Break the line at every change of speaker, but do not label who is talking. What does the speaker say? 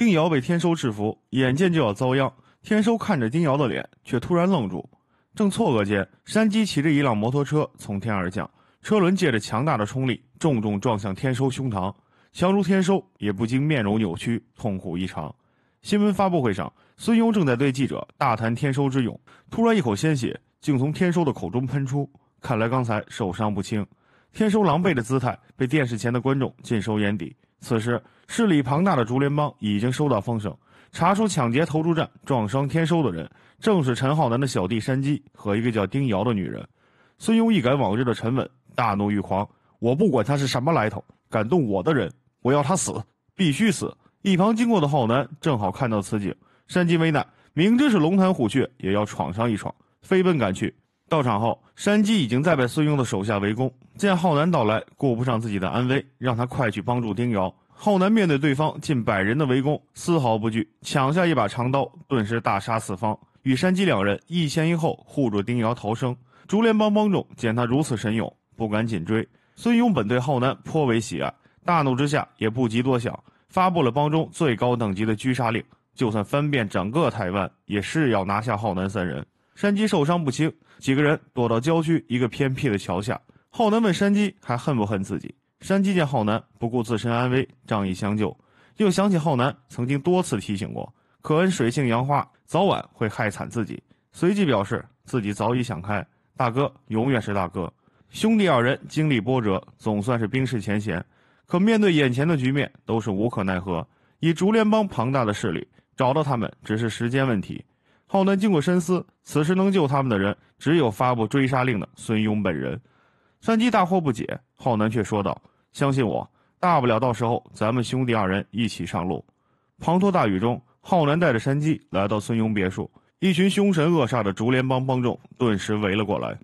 丁瑶被天收制服，眼见就要遭殃。天收看着丁瑶的脸，却突然愣住。正错愕间，山鸡骑着一辆摩托车从天而降，车轮借着强大的冲力，重重撞向天收胸膛。强如天收，也不禁面容扭曲，痛苦异常。新闻发布会上，孙优正在对记者大谈天收之勇，突然一口鲜血竟从天收的口中喷出，看来刚才受伤不轻。天收狼狈的姿态被电视前的观众尽收眼底。此时，势力庞大的竹联帮已经收到风声，查出抢劫投注站、撞伤天收的人，正是陈浩南的小弟山鸡和一个叫丁瑶的女人。孙庸一改往日的沉稳，大怒欲狂：“我不管他是什么来头，敢动我的人，我要他死，必须死！”一旁经过的浩南正好看到此景，山鸡危难，明知是龙潭虎穴，也要闯上一闯，飞奔赶去。到场后，山鸡已经在被孙庸的手下围攻。见浩南到来，顾不上自己的安危，让他快去帮助丁瑶。浩南面对对方近百人的围攻，丝毫不惧，抢下一把长刀，顿时大杀四方。与山鸡两人一前一后护住丁瑶逃生。竹联帮帮众见他如此神勇，不敢紧追。孙庸本对浩南颇为喜爱，大怒之下也不及多想，发布了帮中最高等级的狙杀令，就算翻遍整个台湾，也是要拿下浩南三人。山鸡受伤不轻，几个人躲到郊区一个偏僻的桥下。浩南问山鸡还恨不恨自己。山鸡见浩南不顾自身安危仗义相救，又想起浩南曾经多次提醒过，可恩水性杨花，早晚会害惨自己。随即表示自己早已想开，大哥永远是大哥。兄弟二人经历波折，总算是冰释前嫌。可面对眼前的局面，都是无可奈何。以竹联帮庞大的势力，找到他们只是时间问题。浩南经过深思，此时能救他们的人，只有发布追杀令的孙勇本人。山鸡大惑不解，浩南却说道：“相信我，大不了到时候咱们兄弟二人一起上路。”滂沱大雨中，浩南带着山鸡来到孙勇别墅，一群凶神恶煞的竹联帮帮众顿时围了过来。